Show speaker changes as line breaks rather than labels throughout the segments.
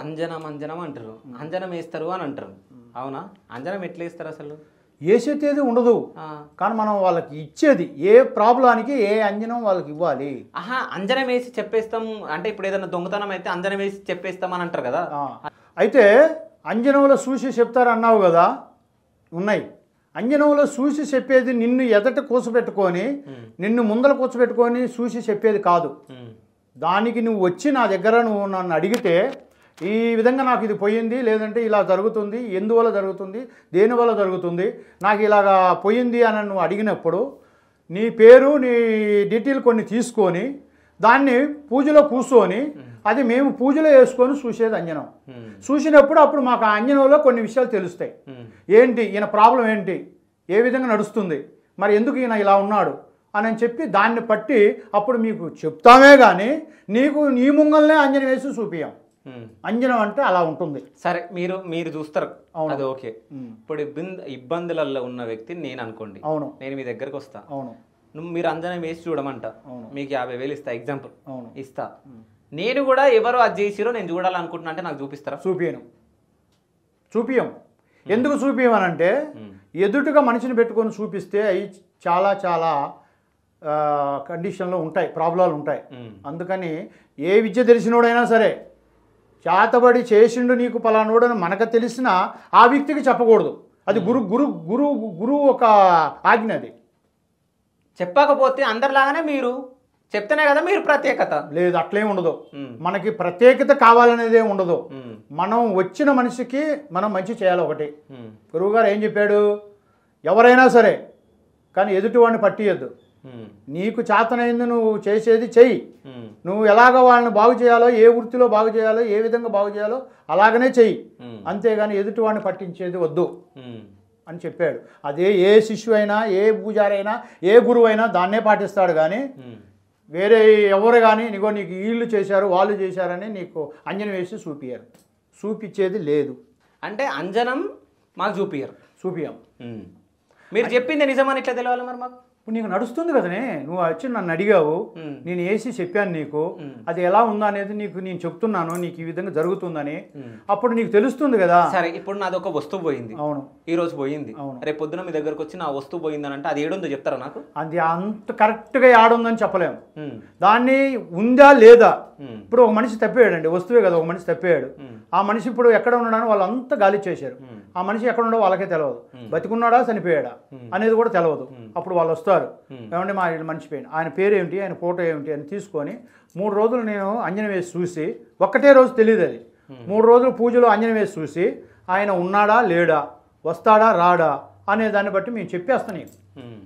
అంజనం అంజనం అంటారు అంజనం వేస్తారు అని అంటారు అవునా అంజనం ఎట్లా వేస్తారు అసలు
వేసేది ఉండదు కానీ మనం వాళ్ళకి ఇచ్చేది ఏ ప్రాబ్లానికి ఏ అంజనం వాళ్ళకి ఇవ్వాలి
ఆహా అంజనం వేసి చెప్పేస్తాం అంటే ఇప్పుడు ఏదైనా దొంగతనం అయితే అంజనం వేసి చెప్పేస్తాం అని అంటారు కదా
అయితే అంజనంలో చూసి చెప్తారు అన్నావు కదా ఉన్నాయి అంజనంలో చూసి చెప్పేది నిన్ను ఎదట కూసబెట్టుకొని నిన్ను ముందర కూర్చోబెట్టుకొని చూసి చెప్పేది కాదు దానికి నువ్వు వచ్చి నా దగ్గర నువ్వు నన్ను అడిగితే ఈ విధంగా నాకు ఇది పోయింది లేదంటే ఇలా జరుగుతుంది ఎందువల్ల జరుగుతుంది దేనివల్ల జరుగుతుంది నాకు ఇలాగా పోయింది అని నువ్వు అడిగినప్పుడు నీ పేరు నీ డీటెయిల్ కొన్ని తీసుకొని దాన్ని పూజలో కూర్చొని అది మేము పూజలో వేసుకొని చూసేది అంజనం చూసినప్పుడు అప్పుడు మాకు ఆ అంజనంలో కొన్ని విషయాలు తెలుస్తాయి ఏంటి ఈయన ప్రాబ్లం ఏంటి ఏ విధంగా నడుస్తుంది మరి ఎందుకు ఈయన ఇలా ఉన్నాడు అని చెప్పి దాన్ని పట్టి అప్పుడు మీకు చెప్తామే కానీ నీకు నీ ముంగల్నే అంజనం వేసి చూపించాం Hmm.
అంజనం అంటే అలా ఉంటుంది సరే మీరు మీరు చూస్తారు అవును అది ఓకే hmm. ఇప్పుడు ఇబ్బంది ఇబ్బందులలో ఉన్న వ్యక్తిని నేను అనుకోండి అవును నేను మీ దగ్గరకు వస్తా అవును నువ్వు మీరు అంజనం వేసి చూడమంట అవును మీకు యాభై వేలు ఇస్తా ఎగ్జాంపుల్ అవును ఇస్తా hmm. నేను కూడా ఎవరు అది చేసిరో నేను చూడాలనుకుంటున్నా అంటే నాకు చూపిస్తారా చూపియను
చూపియం ఎందుకు చూపియమనంటే ఎదుటిగా మనిషిని పెట్టుకొని చూపిస్తే అవి చాలా చాలా కండిషన్లో ఉంటాయి ప్రాబ్లాలు ఉంటాయి అందుకని ఏ విద్య తెలిసినోడైనా సరే చేతబడి చేసిండు నీకు పలానోడని మనకు తెలిసిన ఆ వ్యక్తికి చెప్పకూడదు అది గురు గురు గురు గురువు ఒక ఆజ్ఞ అది
చెప్పకపోతే అందరిలాగానే మీరు
చెప్తేనే కదా మీరు ప్రత్యేకత లేదు అట్లే ఉండదు మనకి ప్రత్యేకత కావాలనేదే ఉండదు మనం వచ్చిన మనిషికి మనం మంచి చేయాలి ఒకటి గురువుగారు ఏం చెప్పాడు ఎవరైనా సరే కానీ ఎదుటివాడిని పట్టియద్దు నీకు చేతనైంది నువ్వు చేసేది చెయ్యి నువ్వు ఎలాగ వాళ్ళని బాగు చేయాలో ఏ వృత్తిలో బాగు చేయాలో ఏ విధంగా బాగు చేయాలో అలాగనే చెయ్యి అంతేగాని ఎదుటి వాడిని పట్టించేది వద్దు అని చెప్పాడు అదే ఏ శిష్యు అయినా ఏ పూజారైనా ఏ గురువు అయినా దాన్నే పాటిస్తాడు కానీ వేరే ఎవరు కానీ నీకో నీకు వీళ్ళు చేశారు వాళ్ళు చేశారని నీకు అంజనం వేసి చూపియారు
చూపించేది లేదు అంటే అంజనం మాకు చూపియారు చూపియం మీరు చెప్పింది నిజమని ఇట్లా తెలియాలి మరి మాకు
ఇప్పుడు నీకు నడుస్తుంది కదనే నువ్వు వచ్చి నన్ను అడిగావు నేను వేసి చెప్పాను నీకు అది ఎలా ఉందా అనేది నీకు నేను చెప్తున్నాను నీకు ఈ విధంగా జరుగుతుందని అప్పుడు నీకు తెలుస్తుంది కదా సరే
ఇప్పుడు నాది ఒక వస్తువు పోయింది అవును ఈ రోజు పోయింది అవును రేపు పొద్దున మీ దగ్గరకు వచ్చి నా వస్తువు పోయిందని అంటే అది ఏడుందో చెప్తారా నాకు
అది అంత కరెక్ట్ గా ఏడుందని చెప్పలేము దాన్ని ఉందా లేదా ఇప్పుడు ఒక మనిషి అండి వస్తువే కదా ఒక మనిషి తప్పేయాడు ఆ మనిషి ఇప్పుడు ఎక్కడ ఉన్నాడని వాళ్ళు గాలి చేశారు ఆ మనిషి ఎక్కడ ఉండో వాళ్ళకే తెలియదు బతికున్నాడా చనిపోయాడా అనేది కూడా తెలియదు అప్పుడు వాళ్ళు వస్తారు చెప్తారు ఏమంటే మా మంచి పెయిన్ ఆయన పేరు ఏమిటి ఆయన ఫోటో ఏమిటి అని తీసుకొని మూడు రోజులు నేను అంజనం వేసి చూసి ఒక్కటే రోజు తెలియదు అది మూడు రోజులు పూజలో అంజనం వేసి చూసి ఆయన ఉన్నాడా లేడా వస్తాడా రాడా అనే దాన్ని బట్టి మేము చెప్పేస్తాను నీకు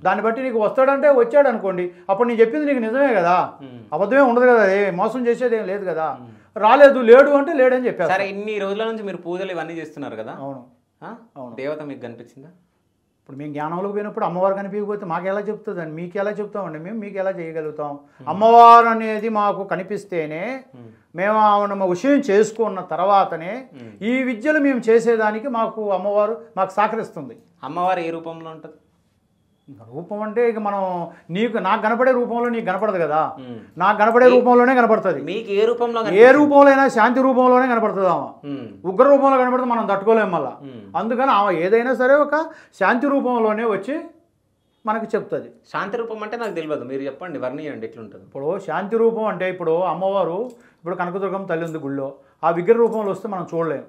దాన్ని బట్టి నీకు వస్తాడంటే వచ్చాడు అనుకోండి అప్పుడు నేను చెప్పింది నీకు నిజమే కదా అబద్ధమే ఉండదు కదా ఏ మోసం చేసేది ఏం లేదు కదా రాలేదు లేడు అంటే లేడని చెప్పారు
సరే ఇన్ని రోజుల నుంచి మీరు పూజలు ఇవన్నీ చేస్తున్నారు కదా అవును దేవత మీకు కనిపించిందా
ఇప్పుడు మేము జ్ఞానంలోకి పోయినప్పుడు అమ్మవారు కనిపించకపోతే మాకు ఎలా చెప్తుందండి మీకు ఎలా చెప్తామండి మేము మీకు ఎలా చేయగలుగుతాం అమ్మవారు అనేది మాకు కనిపిస్తేనే మేము ఆమె విషయం చేసుకున్న తర్వాతనే ఈ విద్యలు మేము చేసేదానికి మాకు అమ్మవారు మాకు సహకరిస్తుంది
అమ్మవారు ఏ రూపంలో ఉంటుంది
రూపం అంటే ఇక మనం నీకు నాకు కనపడే రూపంలో నీకు కనపడదు కదా నాకు కనపడే రూపంలోనే కనపడుతుంది మీకు
ఏ రూపంలో ఏ
రూపంలో అయినా శాంతి రూపంలోనే కనపడుతుంది ఆమె ఉగ్ర రూపంలో కనపడితే మనం తట్టుకోలేము మళ్ళా అందుకని ఆమె ఏదైనా సరే ఒక శాంతి రూపంలోనే వచ్చి మనకు చెప్తుంది
శాంతి రూపం అంటే నాకు తెలియదు మీరు చెప్పండి వర్ణియండి ఎట్లుంటుంది
ఇప్పుడు శాంతి రూపం అంటే ఇప్పుడు అమ్మవారు ఇప్పుడు కనకదుర్గం తల్లి ఉంది గుళ్ళో ఆ విగ్రహ రూపంలో వస్తే మనం చూడలేము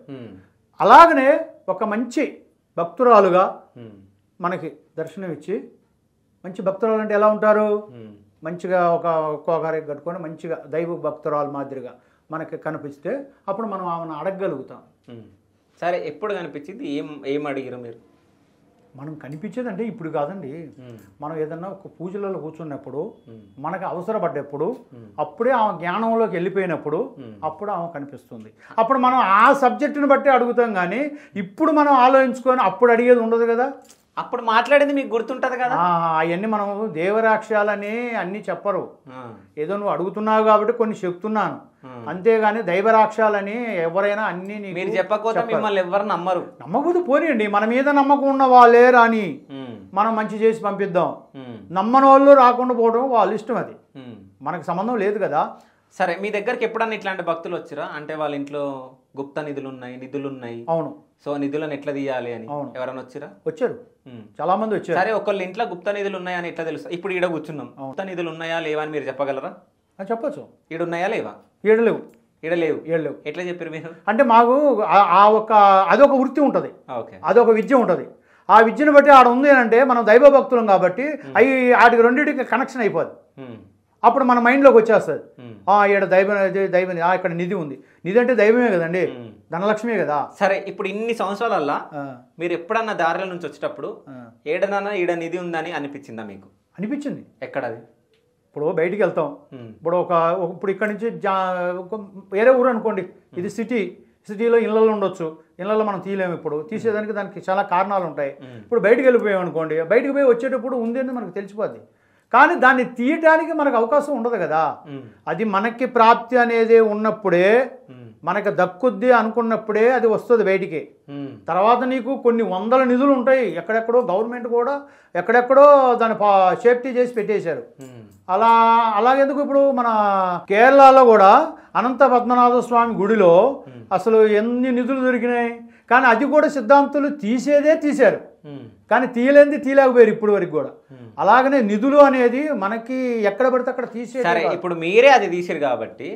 అలాగనే ఒక మంచి భక్తురాలుగా మనకి దర్శనం ఇచ్చి మంచి భక్తురాలు అంటే ఎలా ఉంటారు మంచిగా ఒక కోగారి కట్టుకొని మంచిగా దైవ భక్తురాలు మాదిరిగా మనకి కనిపిస్తే అప్పుడు మనం ఆమెను అడగగలుగుతాం
సరే ఎప్పుడు కనిపించింది ఏం ఏం అడిగారు మీరు మనం
కనిపించేదంటే ఇప్పుడు కాదండి మనం ఏదన్నా ఒక పూజలలో కూర్చున్నప్పుడు మనకు అవసరపడ్డప్పుడు అప్పుడే ఆమె జ్ఞానంలోకి వెళ్ళిపోయినప్పుడు అప్పుడు ఆమె కనిపిస్తుంది అప్పుడు మనం ఆ సబ్జెక్టుని బట్టి అడుగుతాం కానీ ఇప్పుడు మనం ఆలోచించుకొని అప్పుడు అడిగేది ఉండదు కదా అప్పుడు మాట్లాడింది మీకు గుర్తుంటది కదా అవన్నీ మనం దేవరాక్ష్యాలని అన్ని చెప్పరు ఏదో నువ్వు అడుగుతున్నావు కాబట్టి కొన్ని చెప్తున్నాను అంతేగాని దైవరాక్షాలని ఎవరైనా అన్ని మీరు
చెప్పకపోతే మిమ్మల్ని ఎవరు నమ్మరు
నమ్మకూడదు పోనీయండి మన మీద నమ్మకం ఉన్న వాళ్ళే రాని మనం మంచి చేసి పంపిద్దాం నమ్మని వాళ్ళు రాకుండా పోవడం వాళ్ళ ఇష్టం అది మనకు సంబంధం లేదు కదా
సరే మీ దగ్గరికి ఎప్పుడన్నా ఇట్లాంటి భక్తులు వచ్చిరా అంటే వాళ్ళ ఇంట్లో గుప్త నిధులు ఉన్నాయి నిధులు ఉన్నాయి అవును సో నిధులను ఎట్లా తీయాలి అని అవును. ఎవరైనా వచ్చిరా వచ్చారు చాలా మంది వచ్చారు సరే ఒకళ్ళ ఇంట్లో గుప్త నిధులు ఉన్నాయా అని ఎట్లా తెలుసు ఇప్పుడు ఈడ కూర్చున్నాం గుప్త నిధులు ఉన్నాయా లేవా అని మీరు చెప్పగలరా అని చెప్పొచ్చు ఈడ ఉన్నాయా లేవా ఈడ లేవు ఈడ లేవు ఈడ లేవు ఎట్లా చెప్పారు మీరు అంటే
మాకు ఆ- ఒక అదొక వృత్తి ఉంటుంది ఓకే అదొక విద్య ఉంటుంది ఆ విద్యను బట్టి ఆడ ఉంది అంటే మనం దైవ భక్తులం కాబట్టి అవి వాటికి రెండింటికి కనెక్షన్ అయిపోదు అప్పుడు మన మైండ్లోకి వచ్చేస్తుంది ఆ ఇక్కడ దైవం దైవం ఇక్కడ నిధి ఉంది నిధి అంటే దైవమే కదండి
ధనలక్ష్మే కదా సరే ఇప్పుడు ఇన్ని సంవత్సరాలల్లా మీరు ఎప్పుడన్నా దారిలో నుంచి వచ్చేటప్పుడు ఏడనన్నా ఈడ నిధి ఉందని అనిపించిందా మీకు అనిపించింది ఎక్కడది ఇప్పుడు బయటికి వెళ్తాం
ఇప్పుడు ఒక ఇప్పుడు ఇక్కడ నుంచి వేరే ఊరు అనుకోండి ఇది సిటీ సిటీలో ఇళ్ళలో ఉండొచ్చు ఇళ్ళలో మనం తీయలేము ఇప్పుడు తీసేదానికి దానికి చాలా కారణాలు ఉంటాయి ఇప్పుడు బయటకు వెళ్ళిపోయాం అనుకోండి బయటకు పోయి వచ్చేటప్పుడు ఉంది అని మనకు తెలిసిపోద్ది కానీ దాన్ని తీయటానికి మనకు అవకాశం ఉండదు కదా అది మనకి ప్రాప్తి అనేది ఉన్నప్పుడే మనకి దక్కుద్ది అనుకున్నప్పుడే అది వస్తుంది బయటికి తర్వాత నీకు కొన్ని వందల నిధులు ఉంటాయి ఎక్కడెక్కడో గవర్నమెంట్ కూడా ఎక్కడెక్కడో దాన్ని సేఫ్టీ చేసి పెట్టేశారు అలా అలాగెందుకు ఇప్పుడు మన కేరళలో కూడా అనంత పద్మనాభ స్వామి గుడిలో అసలు ఎన్ని నిధులు దొరికినాయి కానీ అది కూడా సిద్ధాంతులు తీసేదే తీశారు కానీ తీయలేంది తీలేకపోయారు ఇప్పుడు వరకు కూడా అలాగనే నిధులు అనేది మనకి ఎక్కడ పడితే అక్కడ తీసే ఇప్పుడు
మీరే అది తీసారు కాబట్టి